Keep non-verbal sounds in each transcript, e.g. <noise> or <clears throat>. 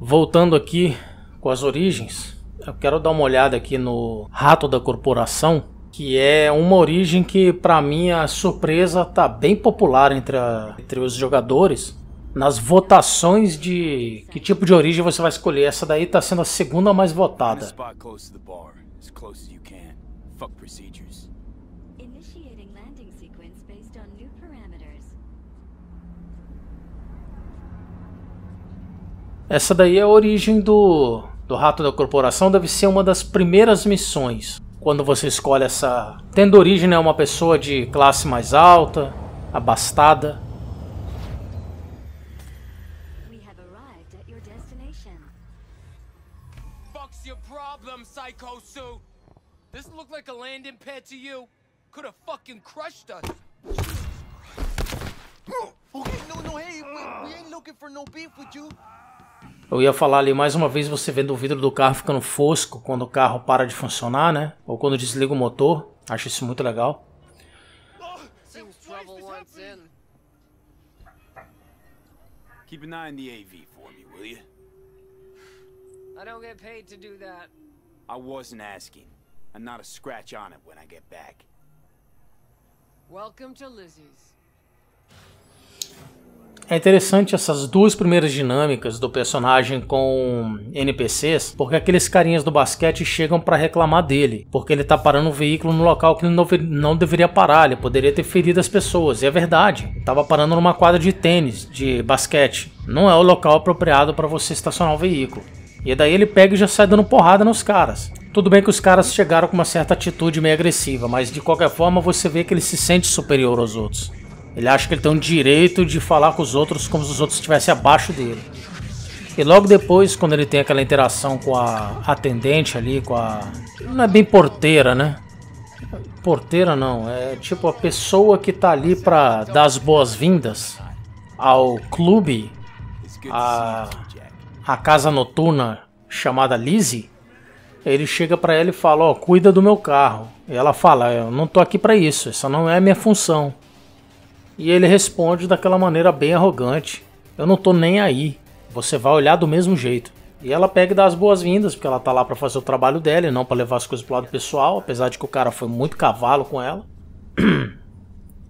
Voltando aqui com as origens, eu quero dar uma olhada aqui no Rato da Corporação, que é uma origem que, para minha surpresa, tá bem popular entre, a, entre os jogadores. Nas votações de que tipo de origem você vai escolher, essa daí tá sendo a segunda mais votada. Essa daí é a origem do, do rato da corporação, deve ser uma das primeiras missões. Quando você escolhe essa. Tendo origem, é Uma pessoa de classe mais alta, abastada. no, no, hey, we, we ain't looking for no beef with you. Eu ia falar ali mais uma vez você vendo o vidro do carro ficando fosco quando o carro para de funcionar, né? Ou quando desliga o motor. Acho isso muito legal. Keep an eye on the AV for me, will you? I don't get paid to do that. I wasn't asking. I'm not a scratch on it when I get back. Welcome to Lizzie's. É interessante essas duas primeiras dinâmicas do personagem com NPCs, porque aqueles carinhas do basquete chegam para reclamar dele, porque ele tá parando o veículo no local que ele não, não deveria parar, ele poderia ter ferido as pessoas, e é verdade. tava parando numa quadra de tênis, de basquete. Não é o local apropriado para você estacionar o veículo. E daí ele pega e já sai dando porrada nos caras. Tudo bem que os caras chegaram com uma certa atitude meio agressiva, mas de qualquer forma você vê que ele se sente superior aos outros. Ele acha que ele tem o direito de falar com os outros como se os outros estivessem abaixo dele. E logo depois, quando ele tem aquela interação com a atendente ali, com a. Não é bem porteira, né? Porteira não, é tipo a pessoa que tá ali pra dar as boas-vindas ao clube, a, a casa noturna chamada Lizzie. Ele chega para ela e fala: Ó, oh, cuida do meu carro. E ela fala: é, Eu não tô aqui para isso, essa não é a minha função. E ele responde daquela maneira bem arrogante: Eu não tô nem aí, você vai olhar do mesmo jeito. E ela pega e dá as boas-vindas, porque ela tá lá para fazer o trabalho dela e não para levar as coisas pro lado pessoal, apesar de que o cara foi muito cavalo com ela. <clears throat>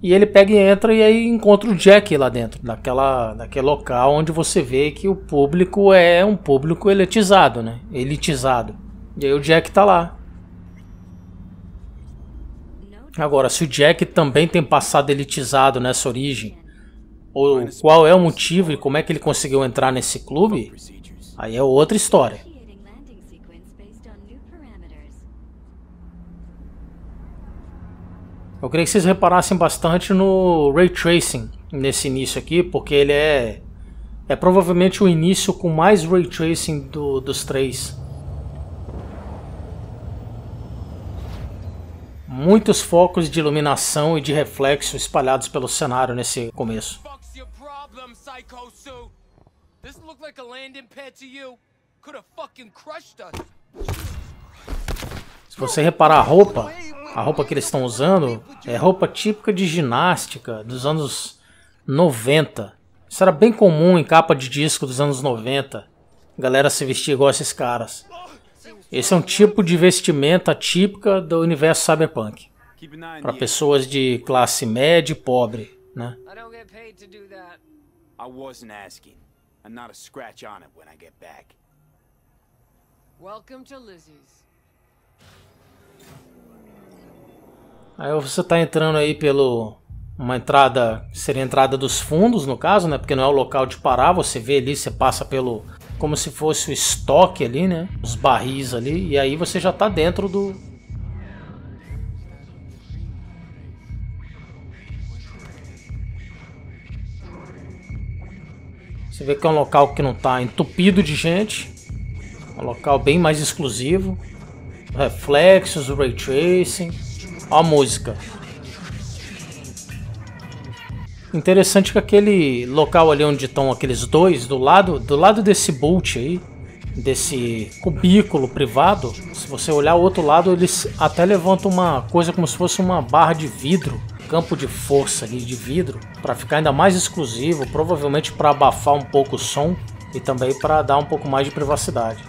E ele pega e entra e aí encontra o Jack lá dentro, daquela, daquele local onde você vê que o público é um público elitizado, né? Elitizado. E aí o Jack tá lá. Agora, se o Jack também tem passado elitizado nessa origem, ou qual é o motivo e como é que ele conseguiu entrar nesse clube, aí é outra história. Eu queria que vocês reparassem bastante no Ray Tracing nesse início aqui, porque ele é, é provavelmente o início com mais Ray Tracing do, dos três. muitos focos de iluminação e de reflexo espalhados pelo cenário nesse começo. Se você reparar a roupa, a roupa que eles estão usando é roupa típica de ginástica dos anos 90. Isso era bem comum em capa de disco dos anos 90. A galera se vestir igual esses caras. Esse é um tipo de vestimenta típica do universo cyberpunk para pessoas de classe média e pobre, né? Aí você está entrando aí pelo uma entrada, seria a entrada dos fundos no caso, né? Porque não é o local de parar, você vê ali, você passa pelo como se fosse o estoque ali, né? Os barris ali, e aí você já está dentro do. Você vê que é um local que não está entupido de gente, um local bem mais exclusivo. Reflexos, ray tracing, a música. Interessante que aquele local ali onde estão aqueles dois, do lado, do lado desse bolt aí, desse cubículo privado, se você olhar o outro lado, eles até levantam uma coisa como se fosse uma barra de vidro, campo de força ali de vidro, para ficar ainda mais exclusivo, provavelmente para abafar um pouco o som e também para dar um pouco mais de privacidade.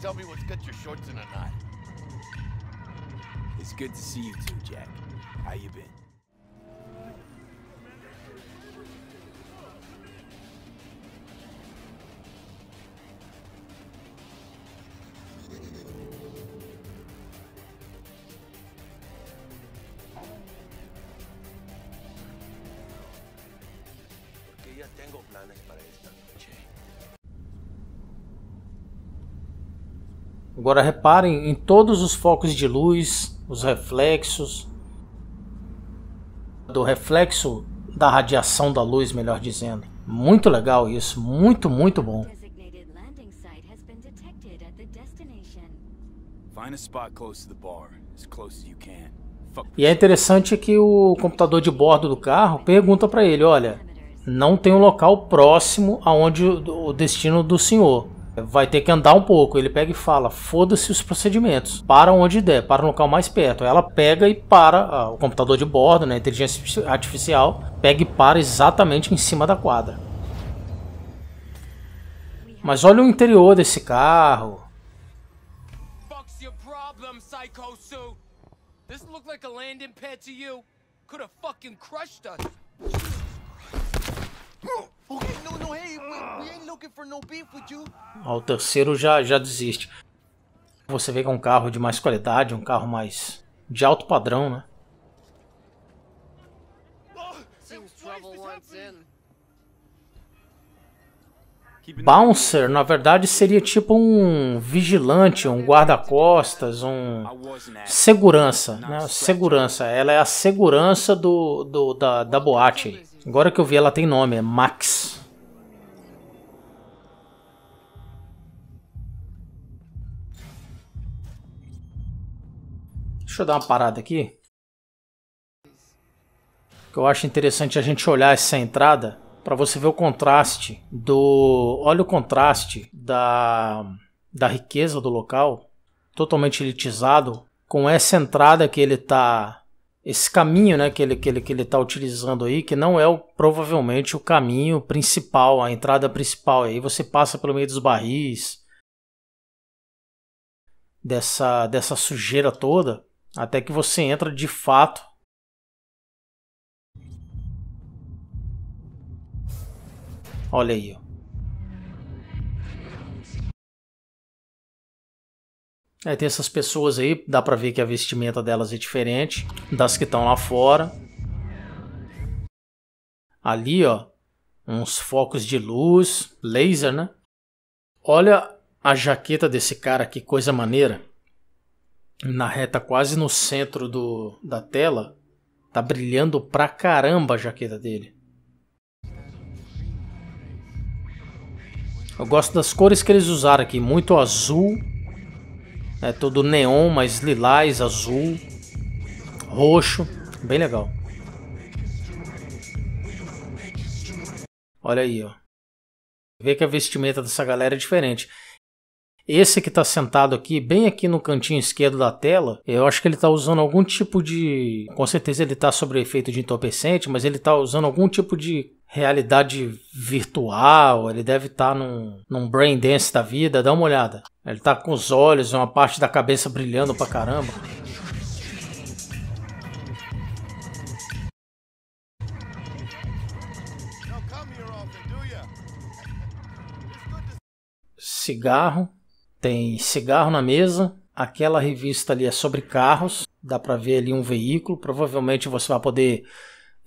tell me what's got your shorts in a knot. It's good to see you too, Jack. How you been? Agora reparem em todos os focos de luz, os reflexos, do reflexo da radiação da luz, melhor dizendo. Muito legal isso, muito, muito bom. E é interessante que o computador de bordo do carro pergunta para ele, olha, não tem um local próximo aonde o destino do senhor vai ter que andar um pouco. Ele pega e fala: foda-se os procedimentos, para onde der, para o local mais perto. Ela pega e para ah, o computador de bordo, né, inteligência artificial, pega e para exatamente em cima da quadra. Mas olha o interior desse carro. like a landing pad to you. Could have fucking crushed us. Ó, o terceiro já, já desiste. Você vê que é um carro de mais qualidade, um carro mais de alto padrão, né? Bouncer, na verdade, seria tipo um vigilante, um guarda-costas, um segurança, né? Segurança. Ela é a segurança do, do da, da boate. Agora que eu vi, ela tem nome, é Max. Deixa eu dar uma parada aqui. Que eu acho interessante a gente olhar essa entrada para você ver o contraste do, olha o contraste da da riqueza do local, totalmente elitizado, com essa entrada que ele tá esse caminho né, que ele está que ele, que ele tá utilizando aí, que não é o, provavelmente o caminho principal, a entrada principal. Aí você passa pelo meio dos barris, dessa, dessa sujeira toda, até que você entra de fato. Olha aí, É, tem essas pessoas aí, dá pra ver que a vestimenta delas é diferente das que estão lá fora. Ali, ó, uns focos de luz, laser, né? Olha a jaqueta desse cara, que coisa maneira. Na reta quase no centro do, da tela, tá brilhando pra caramba a jaqueta dele. Eu gosto das cores que eles usaram aqui, muito azul é todo neon, mas lilás, azul, roxo. Bem legal. Olha aí, ó. Vê que a vestimenta dessa galera é diferente. Esse que está sentado aqui, bem aqui no cantinho esquerdo da tela, eu acho que ele está usando algum tipo de. Com certeza ele está sobre efeito de entorpecente, mas ele está usando algum tipo de realidade virtual, ele deve estar tá num, num brain dance da vida, dá uma olhada. Ele tá com os olhos, uma parte da cabeça brilhando pra caramba. Cigarro, tem cigarro na mesa. Aquela revista ali é sobre carros, dá para ver ali um veículo. Provavelmente você vai poder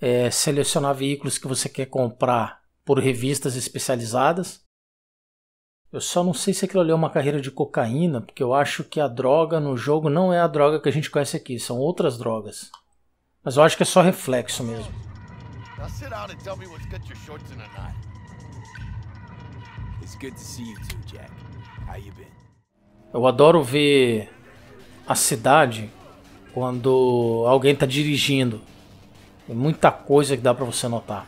é, selecionar veículos que você quer comprar por revistas especializadas. Eu só não sei se aquilo ali é uma carreira de cocaína, porque eu acho que a droga no jogo não é a droga que a gente conhece aqui, são outras drogas. Mas eu acho que é só reflexo mesmo. Eu adoro ver a cidade quando alguém está dirigindo tem muita coisa que dá para você notar.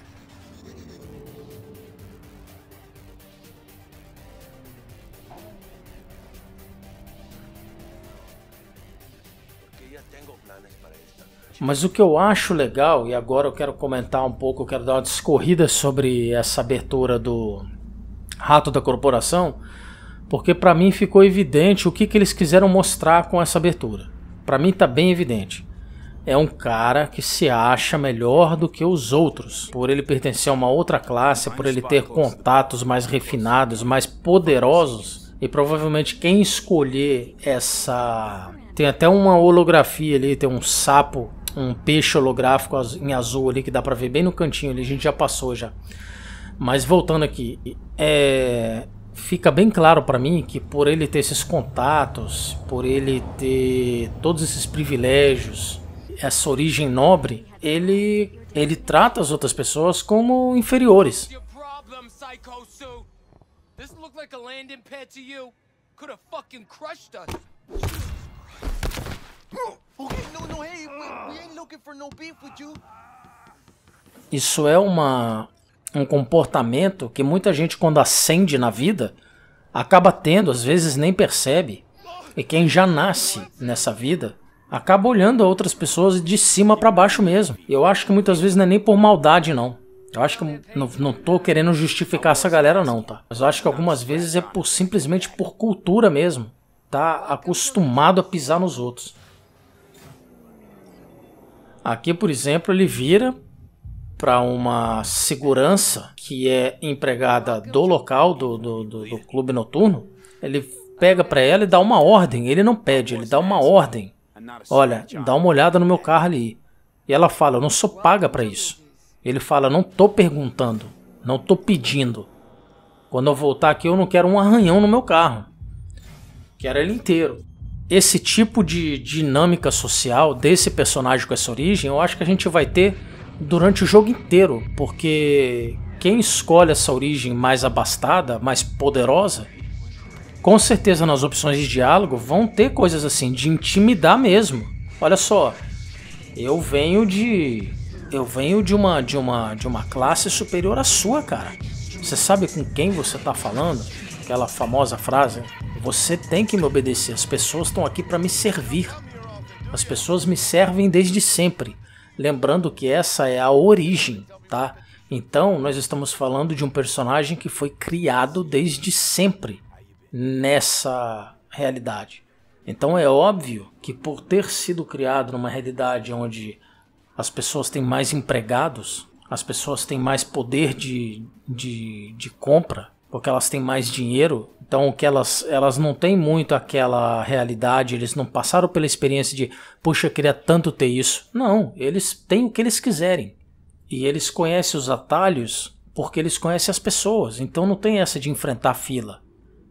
Mas o que eu acho legal, e agora eu quero comentar um pouco, eu quero dar uma discorrida sobre essa abertura do Rato da Corporação, porque para mim ficou evidente o que, que eles quiseram mostrar com essa abertura. Para mim está bem evidente é um cara que se acha melhor do que os outros. Por ele pertencer a uma outra classe, por ele ter contatos mais refinados, mais poderosos. E provavelmente quem escolher essa. Tem até uma holografia ali, tem um sapo, um peixe holográfico em azul ali que dá pra ver bem no cantinho ali, a gente já passou já. Mas voltando aqui, é, fica bem claro para mim que por ele ter esses contatos, por ele ter todos esses privilégios, essa origem nobre, ele, ele trata as outras pessoas como inferiores. Isso é uma, um comportamento que muita gente, quando ascende na vida, acaba tendo, às vezes nem percebe. E quem já nasce nessa vida acaba olhando a outras pessoas de cima para baixo mesmo. E eu acho que muitas vezes não é nem por maldade, não. Eu acho que não, não tô querendo justificar essa galera, não, tá? Mas eu acho que algumas vezes é por simplesmente por cultura mesmo. Tá acostumado a pisar nos outros. Aqui, por exemplo, ele vira para uma segurança que é empregada do local, do, do, do, do clube noturno. Ele pega para ela e dá uma ordem. Ele não pede, ele dá uma ordem Olha, dá uma olhada no meu carro ali. E ela fala: Eu não sou paga para isso. Ele fala: Não tô perguntando, não tô pedindo. Quando eu voltar aqui, eu não quero um arranhão no meu carro. Quero ele inteiro. Esse tipo de dinâmica social desse personagem com essa origem, eu acho que a gente vai ter durante o jogo inteiro, porque quem escolhe essa origem mais abastada, mais poderosa, com certeza nas opções de diálogo vão ter coisas assim, de intimidar mesmo. Olha só, eu venho de. Eu venho de uma, de uma, de uma classe superior à sua, cara. Você sabe com quem você tá falando? Aquela famosa frase: Você tem que me obedecer, as pessoas estão aqui para me servir. As pessoas me servem desde sempre. Lembrando que essa é a origem, tá? Então, nós estamos falando de um personagem que foi criado desde sempre nessa realidade. Então é óbvio que por ter sido criado numa realidade onde as pessoas têm mais empregados, as pessoas têm mais poder de, de, de compra, porque elas têm mais dinheiro, então que elas, elas não têm muito aquela realidade, eles não passaram pela experiência de, puxa, eu queria tanto ter isso. Não, eles têm o que eles quiserem. E eles conhecem os atalhos porque eles conhecem as pessoas, então não tem essa de enfrentar fila.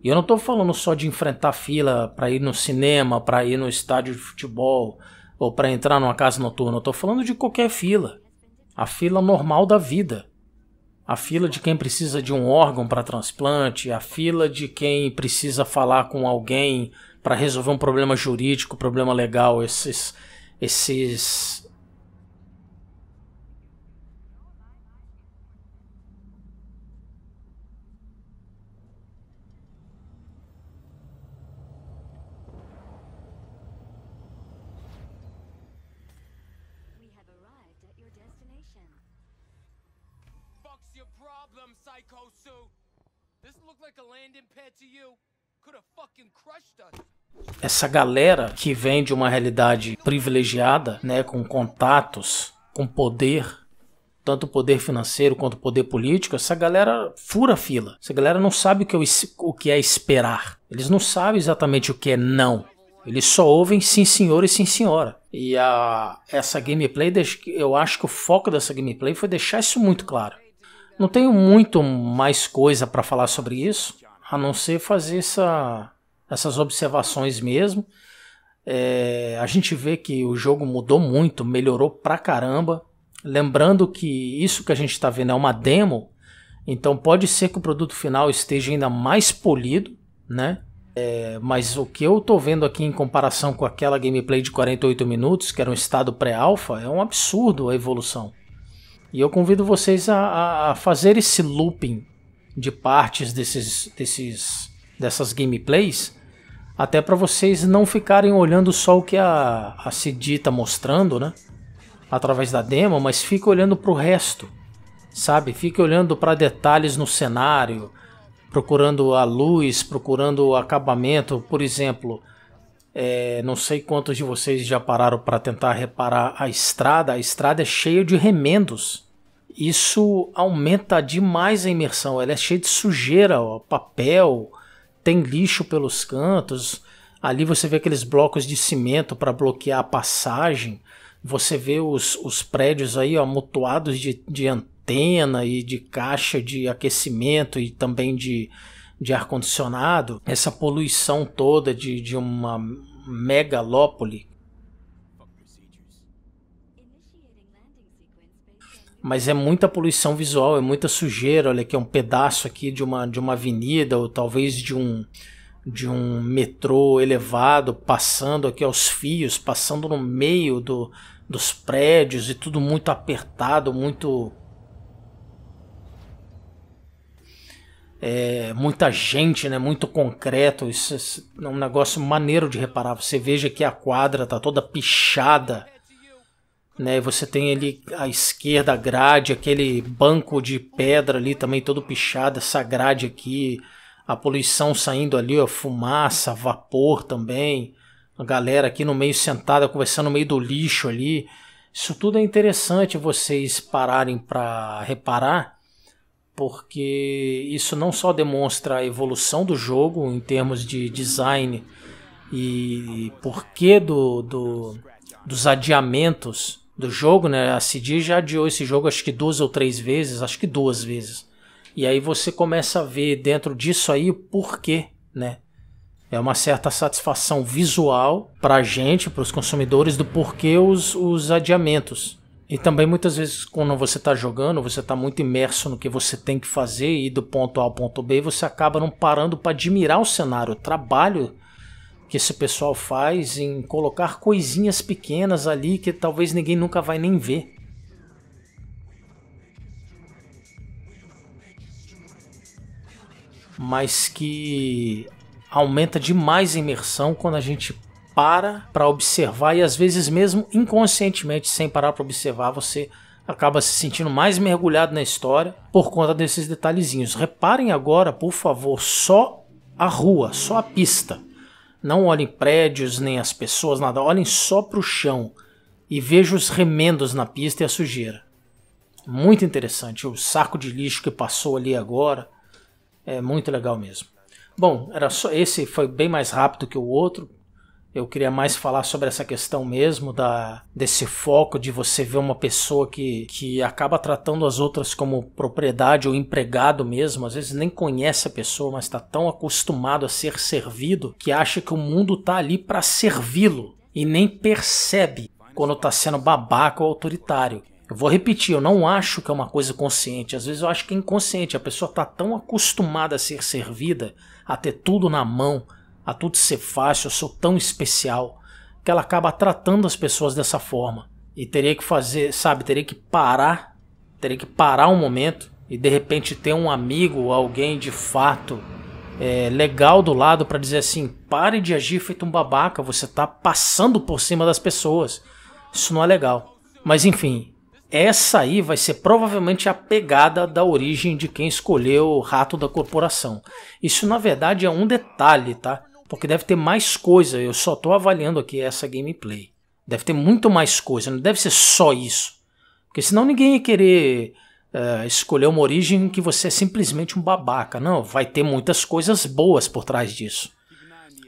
E eu não estou falando só de enfrentar fila para ir no cinema, para ir no estádio de futebol ou para entrar numa casa noturna. Eu estou falando de qualquer fila. A fila normal da vida. A fila de quem precisa de um órgão para transplante, a fila de quem precisa falar com alguém para resolver um problema jurídico, problema legal, esses esses essa galera que vem de uma realidade privilegiada, né, com contatos, com poder, tanto poder financeiro quanto poder político, essa galera fura a fila. Essa galera não sabe o que, é eu, o que é esperar. Eles não sabem exatamente o que é não. Eles só ouvem sim senhor e sim senhora. E a, essa gameplay, eu acho que o foco dessa gameplay foi deixar isso muito claro. Não tenho muito mais coisa para falar sobre isso, a não ser fazer essa essas observações mesmo. É, a gente vê que o jogo mudou muito, melhorou pra caramba. Lembrando que isso que a gente está vendo é uma demo, então pode ser que o produto final esteja ainda mais polido, né? É, mas o que eu tô vendo aqui em comparação com aquela gameplay de 48 minutos, que era um estado pré-alpha, é um absurdo a evolução. E eu convido vocês a, a, a fazer esse looping de partes desses, desses dessas gameplays, até para vocês não ficarem olhando só o que a, a CD tá mostrando, né? Através da demo, mas fique olhando para o resto, sabe? Fique olhando para detalhes no cenário, procurando a luz, procurando o acabamento, por exemplo. É, não sei quantos de vocês já pararam para tentar reparar a estrada. A estrada é cheia de remendos. Isso aumenta demais a imersão. Ela é cheia de sujeira, ó, papel, tem lixo pelos cantos. Ali você vê aqueles blocos de cimento para bloquear a passagem. Você vê os, os prédios aí ó, amontoados de, de antena e de caixa de aquecimento e também de, de ar-condicionado. Essa poluição toda de, de uma megalópole mas é muita poluição visual, é muita sujeira. Olha aqui, é um pedaço aqui de uma, de uma avenida, ou talvez de um, de um metrô elevado, passando aqui aos fios, passando no meio do, dos prédios e tudo muito apertado, muito. É, muita gente, né? Muito concreto. Isso, isso é, é um negócio maneiro de reparar. Você veja que a quadra tá toda pichada né? Você tem ali à esquerda a grade, aquele banco de pedra ali também todo pichado, essa grade aqui, a poluição saindo ali, a fumaça, vapor também, a galera aqui no meio sentada conversando no meio do lixo ali. Isso tudo é interessante vocês pararem para reparar, porque isso não só demonstra a evolução do jogo em termos de design e porquê do, do dos adiamentos do jogo, né? A CD já adiou esse jogo acho que duas ou três vezes, acho que duas vezes. E aí você começa a ver dentro disso aí o porquê, né? É uma certa satisfação visual para a gente, para os consumidores, do porquê os, os adiamentos. E também muitas vezes quando você está jogando, você está muito imerso no que você tem que fazer e do ponto A ao ponto B, você acaba não parando para admirar o cenário, o trabalho que esse pessoal faz em colocar coisinhas pequenas ali que talvez ninguém nunca vai nem ver. Mas que aumenta demais a imersão quando a gente para para observar e às vezes mesmo inconscientemente, sem parar para observar, você acaba se sentindo mais mergulhado na história por conta desses detalhezinhos. Reparem agora, por favor, só a rua, só a pista. Não olhem prédios nem as pessoas, nada. Olhem só para o chão e vejam os remendos na pista e a sujeira. Muito interessante. O saco de lixo que passou ali agora é muito legal mesmo. Bom, era só esse foi bem mais rápido que o outro. Eu queria mais falar sobre essa questão mesmo da desse foco de você ver uma pessoa que, que acaba tratando as outras como propriedade ou empregado mesmo, às vezes nem conhece a pessoa, mas está tão acostumado a ser servido que acha que o mundo tá ali para servi-lo e nem percebe quando está sendo babaca ou autoritário. Eu vou repetir, eu não acho que é uma coisa consciente, às vezes eu acho que é inconsciente. A pessoa está tão acostumada a ser servida, a ter tudo na mão, a tudo ser fácil, eu sou tão especial, que ela acaba tratando as pessoas dessa forma. E teria que fazer, sabe, teria que parar, teria que parar um momento e de repente ter um amigo, alguém de fato é, legal do lado para dizer assim: pare de agir feito um babaca, você tá passando por cima das pessoas. Isso não é legal. Mas enfim, essa aí vai ser provavelmente a pegada da origem de quem escolheu o rato da corporação. Isso na verdade é um detalhe, tá? Porque deve ter mais coisa, eu só estou avaliando aqui essa gameplay. Deve ter muito mais coisa, não deve ser só isso. Porque senão ninguém ia querer uh, escolher uma origem que você é simplesmente um babaca. Não, vai ter muitas coisas boas por trás disso.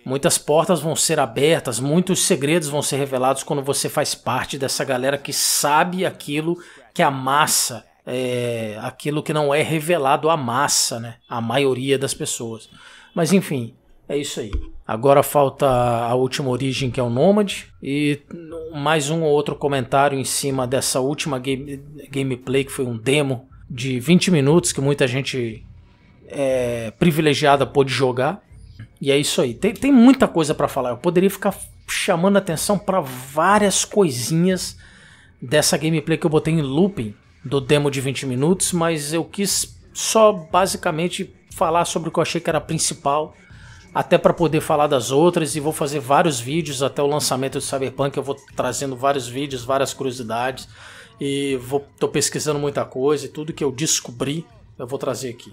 Muitas portas vão ser abertas, muitos segredos vão ser revelados quando você faz parte dessa galera que sabe aquilo que a massa, é, aquilo que não é revelado à massa, né? A maioria das pessoas. Mas enfim, é isso aí. Agora falta a última origem, que é o Nômade, e mais um ou outro comentário em cima dessa última game, gameplay, que foi um demo de 20 minutos, que muita gente é, privilegiada pôde jogar. E é isso aí. Tem, tem muita coisa para falar. Eu poderia ficar chamando atenção para várias coisinhas dessa gameplay que eu botei em looping do demo de 20 minutos, mas eu quis só basicamente falar sobre o que eu achei que era principal até para poder falar das outras e vou fazer vários vídeos até o lançamento do Cyberpunk, eu vou trazendo vários vídeos, várias curiosidades e vou tô pesquisando muita coisa e tudo que eu descobri eu vou trazer aqui.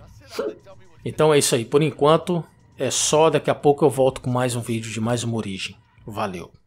Então é isso aí, por enquanto é só, daqui a pouco eu volto com mais um vídeo de mais uma origem. Valeu.